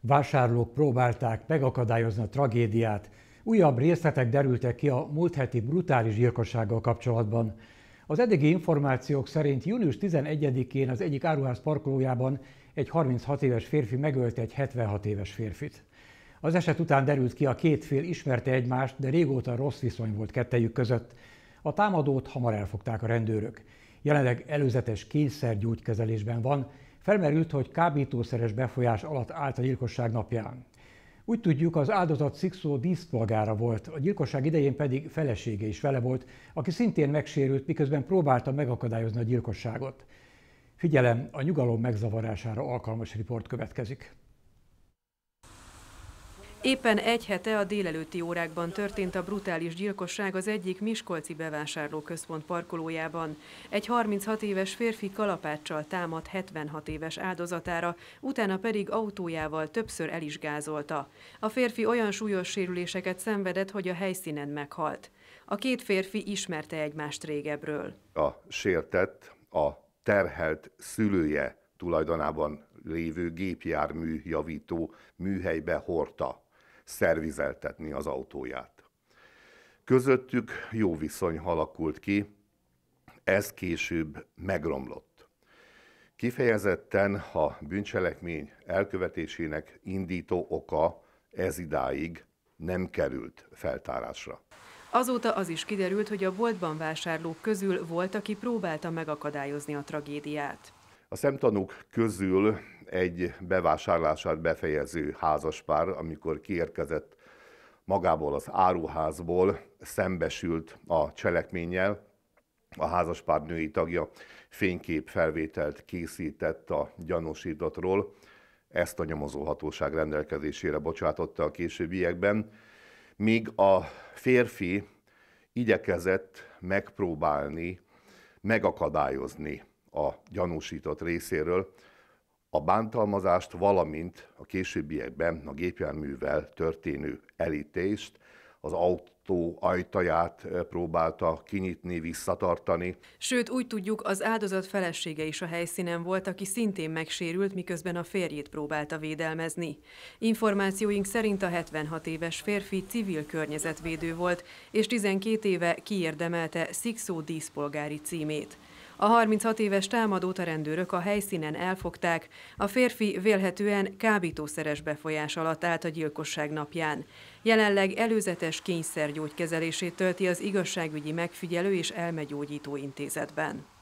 Vásárlók próbálták megakadályozni a tragédiát. Újabb részletek derültek ki a múlt heti brutális gyilkossággal kapcsolatban. Az eddigi információk szerint június 11-én az egyik áruház parkolójában egy 36 éves férfi megölte egy 76 éves férfit. Az eset után derült ki, a két fél ismerte egymást, de régóta rossz viszony volt kettejük között. A támadót hamar elfogták a rendőrök. Jelenleg előzetes kényszergyógykezelésben van, Felmerült, hogy kábítószeres befolyás alatt állt a gyilkosság napján. Úgy tudjuk, az áldozat Szikszó díszpolgára volt, a gyilkosság idején pedig felesége is vele volt, aki szintén megsérült, miközben próbálta megakadályozni a gyilkosságot. Figyelem, a nyugalom megzavarására alkalmas riport következik. Éppen egy hete a délelőtti órákban történt a brutális gyilkosság az egyik Miskolci bevásárlóközpont parkolójában. Egy 36 éves férfi kalapáccsal támad 76 éves áldozatára, utána pedig autójával többször el is gázolta. A férfi olyan súlyos sérüléseket szenvedett, hogy a helyszínen meghalt. A két férfi ismerte egymást régebről. A sértett, a terhelt szülője tulajdonában lévő gépjármű javító műhelybe hordta szervizeltetni az autóját. Közöttük jó viszony alakult ki, ez később megromlott. Kifejezetten a bűncselekmény elkövetésének indító oka ez idáig nem került feltárásra. Azóta az is kiderült, hogy a boltban vásárlók közül volt, aki próbálta megakadályozni a tragédiát. A szemtanúk közül egy bevásárlását befejező házaspár, amikor kiérkezett magából az áruházból, szembesült a cselekménnyel. A házaspár női tagja fényképfelvételt készített a gyanúsítatról, ezt a nyomozóhatóság rendelkezésére bocsátotta a későbbiekben, míg a férfi igyekezett megpróbálni megakadályozni a gyanúsított részéről a bántalmazást, valamint a későbbiekben a gépjárművel történő elítést, az autó ajtaját eh, próbálta kinyitni, visszatartani. Sőt, úgy tudjuk, az áldozat felesége is a helyszínen volt, aki szintén megsérült, miközben a férjét próbálta védelmezni. Információink szerint a 76 éves férfi civil környezetvédő volt, és 12 éve kiérdemelte Szikszó díszpolgári címét. A 36 éves támadót a rendőrök a helyszínen elfogták, a férfi vélhetően kábítószeres befolyás alatt állt a gyilkosság napján. Jelenleg előzetes kényszergyógykezelését tölti az igazságügyi megfigyelő és elmegyógyító intézetben.